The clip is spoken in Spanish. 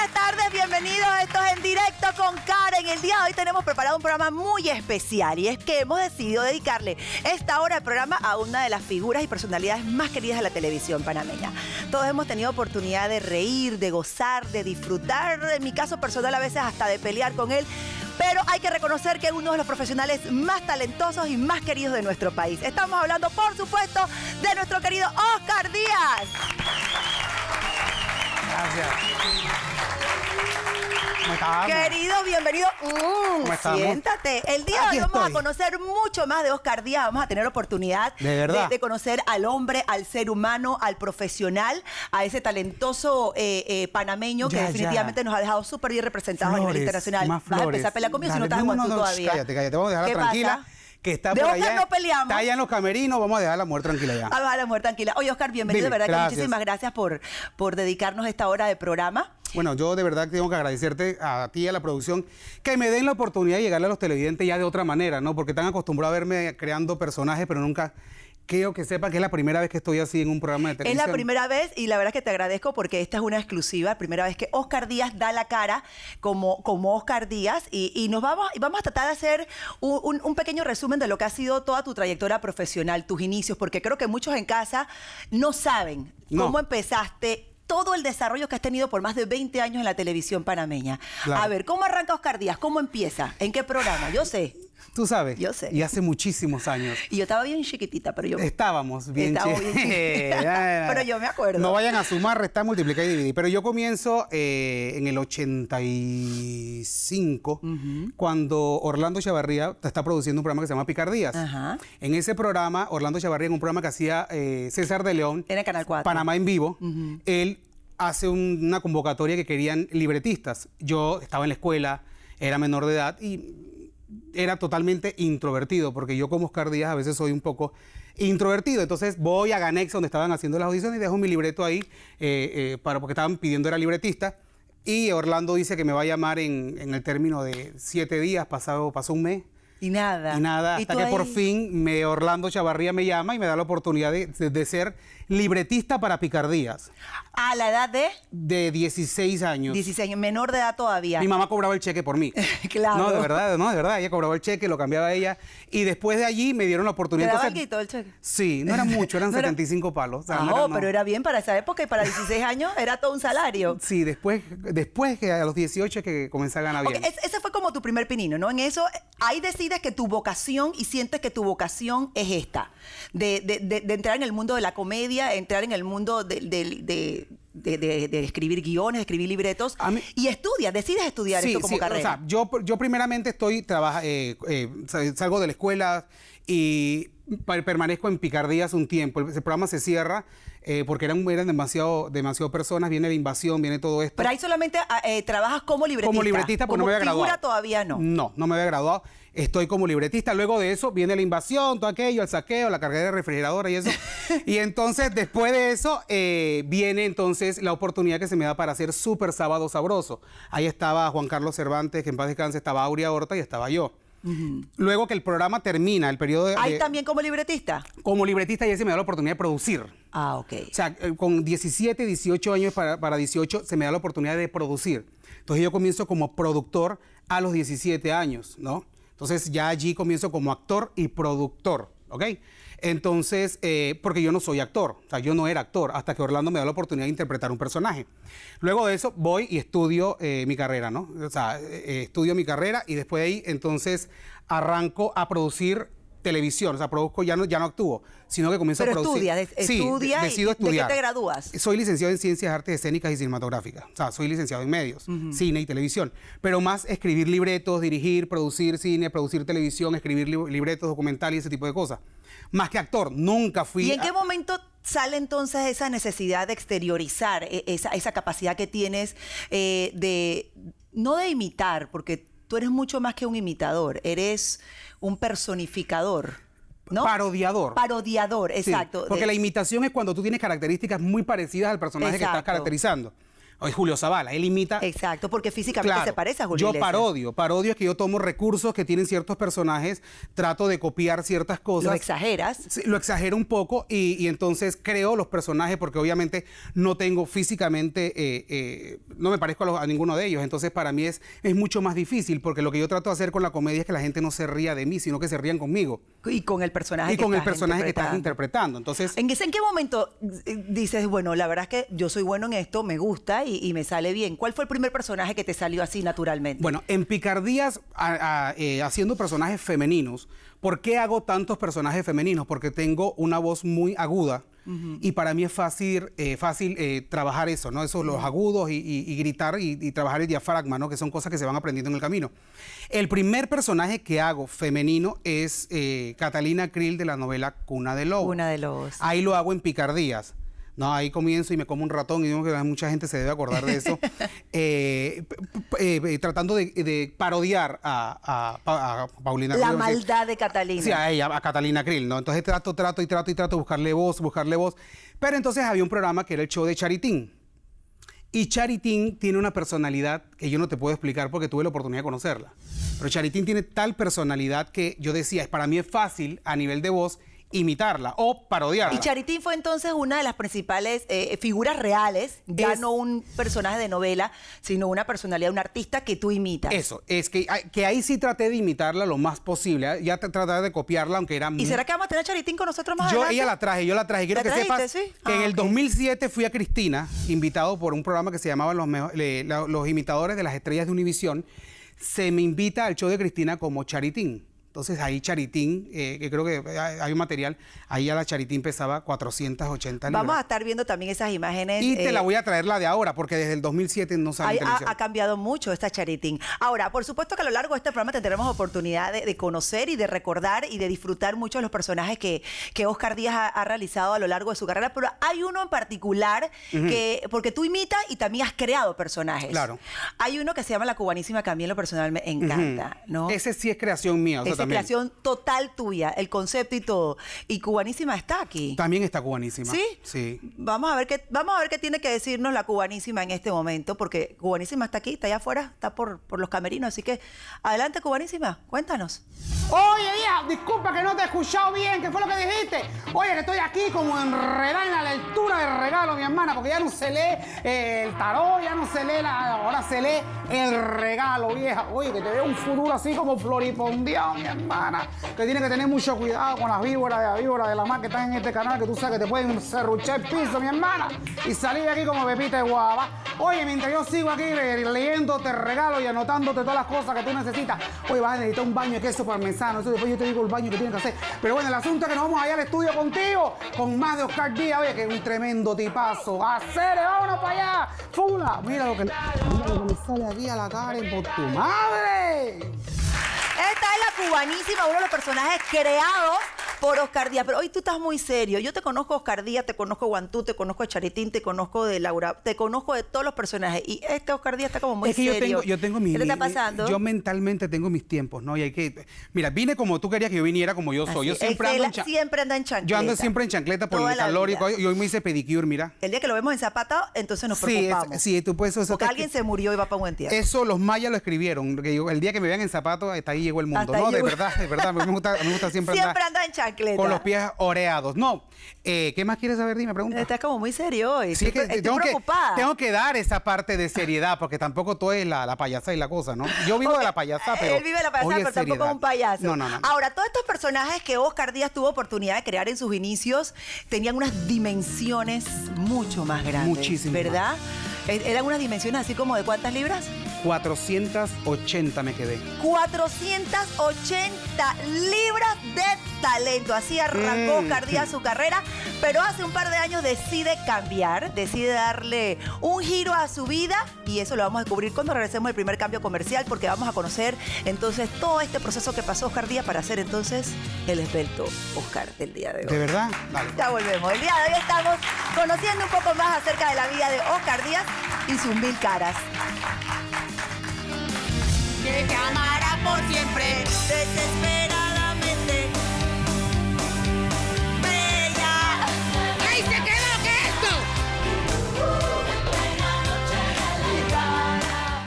buenas tardes, bienvenidos. Esto es en directo con Karen. El día de hoy tenemos preparado un programa muy especial y es que hemos decidido dedicarle esta hora de programa a una de las figuras y personalidades más queridas de la televisión panameña. Todos hemos tenido oportunidad de reír, de gozar, de disfrutar, en mi caso personal a veces hasta de pelear con él pero hay que reconocer que es uno de los profesionales más talentosos y más queridos de nuestro país. Estamos hablando, por supuesto, de nuestro querido Oscar Díaz. Gracias. Querido, bienvenido. Mm, siéntate. El día de hoy vamos a conocer mucho más de Oscar Díaz. Vamos a tener oportunidad de, conocer al hombre, al ser humano, al profesional, a ese talentoso eh, eh panameño que definitivamente nos ha dejado súper bien representados a nivel internacional. Más Vas a empezar a pelear conmigo si no estás no, no, todavía. Cállate, cállate. Vamos a dejarla tranquila. Pasa? que está de por allá. peleamos. Está los camerinos, vamos a dejar la mujer tranquila ya. A ah, la mujer tranquila. Oye, Oscar, bienvenido, de verdad que muchísimas gracias por, por dedicarnos esta hora de programa. Bueno, yo de verdad tengo que agradecerte a ti y a la producción que me den la oportunidad de llegarle a los televidentes ya de otra manera, ¿no? Porque están acostumbrados a verme creando personajes, pero nunca quiero que sepa que es la primera vez que estoy así en un programa de televisión. Es la primera vez y la verdad es que te agradezco porque esta es una exclusiva, primera vez que Oscar Díaz da la cara como, como Oscar Díaz y, nos vamos, vamos a tratar de hacer un, pequeño resumen de lo que ha sido toda tu trayectoria profesional, tus inicios, porque creo que muchos en casa no saben cómo empezaste. Todo el desarrollo que has tenido por más de 20 años en la televisión panameña. A ver, ¿cómo arranca Oscar Díaz? ¿Cómo empieza? ¿En qué programa? Yo sé. Tú sabes. Yo sé. Y hace muchísimos años. Y yo estaba bien chiquitita, pero yo. Estábamos bien, Estábamos bien pero yo me acuerdo. No vayan a sumar, restar, multiplicar y dividir. Pero yo comienzo eh, en el 85, cuando Orlando Chavarría está produciendo un programa que se llama Picardías. En ese programa, Orlando Chavarría, en un programa que hacía eh, César de León. el Canal 4. Panamá en vivo. Él hace una convocatoria que querían libretistas. Yo estaba en la escuela, era menor de edad y era totalmente introvertido, porque yo como Oscar Díaz a veces soy un poco introvertido. Entonces voy a Ganex, donde estaban haciendo las audiciones, y dejo mi libreto ahí, eh, eh, para, porque estaban pidiendo era libretista. Y Orlando dice que me va a llamar en, en el término de siete días, pasado, pasó un mes. Y nada. Y nada, hasta que por fin me, Orlando Chavarría me llama y me da la oportunidad de, ser libretista para Picardías. ¿A la edad de? De 16 años. 16 menor de edad todavía. Mi mamá cobraba el cheque por mí. claro. No, de verdad, no, de verdad, ella cobraba el cheque, lo cambiaba ella. Y después de allí me dieron la oportunidad. ¿Te todo el cheque? Sí, no era mucho, eran 75 palos. no, pero era bien para esa época y para 16 años era todo un salario. Sí, después, después que a los 18 que comencé a ganar bien. ese fue como tu primer pinino, ¿no? En eso, hay decidí que tu vocación y sientes que tu vocación es esta, de, entrar en el mundo de la comedia, entrar en el mundo de de, de, escribir guiones, escribir libretos. y estudias, decides estudiar esto como carrera. O yo, primeramente estoy, trabaja, eh, eh, salgo de la escuela y permanezco en picardías un tiempo. El, programa se cierra eh, porque eran, eran demasiado, demasiado personas, viene la invasión, viene todo esto. Pero ahí solamente ah, eh, trabajas como libretista. Como libretista, no me había graduado. Figura todavía no. No, no me había graduado. Estoy como libretista. Luego de eso viene la invasión, todo aquello, el saqueo, la carga de refrigeradora y eso. y entonces, después de eso, eh, viene entonces la oportunidad que se me da para hacer Súper Sábado Sabroso. Ahí estaba Juan Carlos Cervantes, que en paz descanse, estaba Aurea Horta y estaba yo. Luego que el programa termina, el periodo de... ¿Hay también como libretista? Como libretista y se me da la oportunidad de producir. Ah, ok. O sea, eh, con 17, 18 años para, para 18 se me da la oportunidad de producir. Entonces yo comienzo como productor a los 17 años, ¿no? Entonces ya allí comienzo como actor y productor, ¿ok? Entonces, eh, porque yo no soy actor, o sea, yo no era actor hasta que Orlando me da la oportunidad de interpretar un personaje. Luego de eso voy y estudio eh, mi carrera, ¿no? O sea, eh, estudio mi carrera y después de ahí entonces arranco a producir televisión, o sea, produzco, ya no, ya no actúo, sino que comienzo a producir. Pero estudias, sí, estudias y, te gradúas? Soy licenciado en Ciencias, Artes Escénicas y Cinematográficas, o sea, soy licenciado en medios, cine y televisión, pero más escribir libretos, dirigir, producir cine, producir televisión, escribir libretos, documentales, ese tipo de cosas. Más que actor, nunca fui... ¿Y en qué momento sale entonces esa necesidad de exteriorizar, e-, esa, capacidad que tienes eh, de, no de imitar, porque tú eres mucho más que un imitador, eres un personificador. ¿No? Parodiador. Parodiador, exacto. porque la imitación es cuando tú tienes características muy parecidas al personaje que estás caracterizando es Julio Zavala, él imita. Exacto, porque físicamente se parece a Julio Yo parodio, parodio es que yo tomo recursos que tienen ciertos personajes, trato de copiar ciertas cosas. Lo exageras. lo exagero un poco y, entonces creo los personajes porque obviamente no tengo físicamente, eh, eh, no me parezco a, ninguno de ellos, entonces para mí es, es mucho más difícil porque lo que yo trato de hacer con la comedia es que la gente no se ría de mí, sino que se rían conmigo. Y con el personaje. Y con el personaje que estás interpretando. Entonces, ¿En, ¿En qué momento eh, dices, bueno, la verdad es que yo soy bueno en esto, me gusta y, me sale bien. ¿Cuál fue el primer personaje que te salió así naturalmente? Bueno, en Picardías, eh, haciendo personajes femeninos, ¿por qué hago tantos personajes femeninos? Porque tengo una voz muy aguda. Y para mí es fácil, eh, fácil eh, trabajar eso, ¿no? Eso, los agudos y, gritar y, trabajar el diafragma, ¿no? Que son cosas que se van aprendiendo en el camino. El primer personaje que hago femenino es Catalina Krill de la novela Cuna de Lobos. Cuna de Lobos. Ahí lo hago en Picardías. No, ahí comienzo y me como un ratón y digo que mucha gente se debe acordar de eso. Eh, eh, eh, tratando de, parodiar a, a, Paulina La maldad de Catalina. Sí, a ella, a Catalina Krill, ¿no? Entonces trato, trato y trato y trato buscarle voz, buscarle voz. Pero entonces había un programa que era el show de Charitín. Y Charitín tiene una personalidad que yo no te puedo explicar porque tuve la oportunidad de conocerla. Pero Charitín tiene tal personalidad que yo decía, para mí es fácil a nivel de voz imitarla o parodiarla. Y Charitín fue entonces una de las principales eh, eh, figuras reales, ya no un personaje de novela, sino una personalidad, un artista que tú imitas. Eso, es que, que ahí sí traté de imitarla lo más posible, ¿eh? ya traté de copiarla, aunque era... ¿Y será que vamos a tener Charitín con nosotros más adelante? Yo, ella la traje, yo la traje. Quiero que que en ah, el 2007 fui a Cristina, invitado por un programa que se llamaba Los, los Imitadores de las Estrellas de Univisión, se me invita al show de Cristina como Charitín. Entonces ahí Charitín, eh, que creo que eh, hay un material, ahí a la Charitín pesaba 480 libras. Vamos a estar viendo también esas imágenes. Y te la eh, voy a traer la de ahora, porque desde el 2007 no sale ha, cambiado mucho esta Charitín. Ahora, por supuesto que a lo largo de este programa tendremos oportunidad de, conocer y de recordar y de disfrutar mucho de los personajes que, que Oscar Díaz ha, realizado a lo largo de su carrera, pero hay uno en particular que, porque tú imitas y también has creado personajes. Claro. Hay uno que se llama La Cubanísima, que a mí en lo personal me encanta, ¿no? Ese sí es creación mía. O creación total tuya, el concepto y todo. Y cubanísima está aquí. También está cubanísima. ¿Sí? Sí. Vamos a ver qué, vamos a ver qué tiene que decirnos la cubanísima en este momento, porque cubanísima está aquí, está allá afuera, está por, por los camerinos. Así que, adelante, cubanísima, cuéntanos. Oye, vieja, disculpa que no te he escuchado bien. ¿Qué fue lo que dijiste? Oye, que estoy aquí como enredada en la lectura del regalo, mi hermana, porque ya no se lee eh, el tarot, ya no se lee la. Ahora se lee el regalo, vieja. Oye, que te veo un futuro así como floripondio, hermana. Que tiene que tener mucho cuidado con las víboras de la víbora de la más que están en este canal, que tú sabes que te pueden serruchar el piso, mi hermana, y salir de aquí como pepita de guava. Oye, mientras yo sigo aquí leyéndote regalo y anotándote todas las cosas que tú necesitas, hoy vas a necesitar un baño de queso parmesano, eso después yo te digo el baño que tienes que hacer. Pero bueno, el asunto es que nos vamos allá al estudio contigo, con más de Oscar Díaz, oye, que es un tremendo tipazo. ¡Hacer, vámonos para allá! ¡Fula! Mira lo que, me sale aquí a la cara por tu madre. Esta es la cubanísima, uno de los personajes creados por Oscar Díaz. Pero hoy tú estás muy serio. Yo te conozco Oscar Díaz, te conozco Guantú, te conozco Charitín, te conozco de Laura, te conozco de todos los personajes. Y este Oscar Díaz está como muy serio. es que Yo tengo, yo tengo ¿Qué le está pasando? Yo mentalmente tengo mis tiempos, ¿no? Y hay que. Mira, vine como tú querías que yo viniera, como yo soy. Yo siempre ando, en siempre anda en chancleta. Yo ando siempre en chancleta por el calor y, hoy me hice pedicure, mira. El día que lo vemos en zapato entonces nos preocupamos. Sí, sí tú puedes. Eso, Porque alguien se murió y va para un tiempo Eso los mayas lo escribieron. El día que me vean en zapato, hasta ahí llegó el mundo. no, de verdad, de verdad. Me gusta, me gusta siempre, andar. Siempre anda en chancleta. Con los pies oreados. No. Eh, ¿Qué más quieres saber? Dime, pregunta. Estás como muy serio hoy. tengo Que, tengo que dar esa parte de seriedad, porque tampoco tú eres la, payasa y la cosa, ¿no? Yo vivo de la payasa, pero. Él vive de la payasa, pero tampoco es un payaso. Ahora, todos estos personajes que Oscar Díaz tuvo oportunidad de crear en sus inicios tenían unas dimensiones mucho más grandes. ¿Verdad? E-, eran unas dimensiones así como de cuántas libras? 480 me quedé. 480 libras de talento. Así arrancó mm. su carrera, pero hace un par de años decide cambiar, decide darle un giro a su vida y eso lo vamos a descubrir cuando regresemos el primer cambio comercial porque vamos a conocer entonces todo este proceso que pasó Oscar Díaz para ser entonces el esbelto Oscar del día de hoy. ¿De verdad? Ya volvemos. El día de hoy estamos conociendo un poco más acerca de la vida de Oscar Díaz y sus mil caras te amará por siempre. Desespera.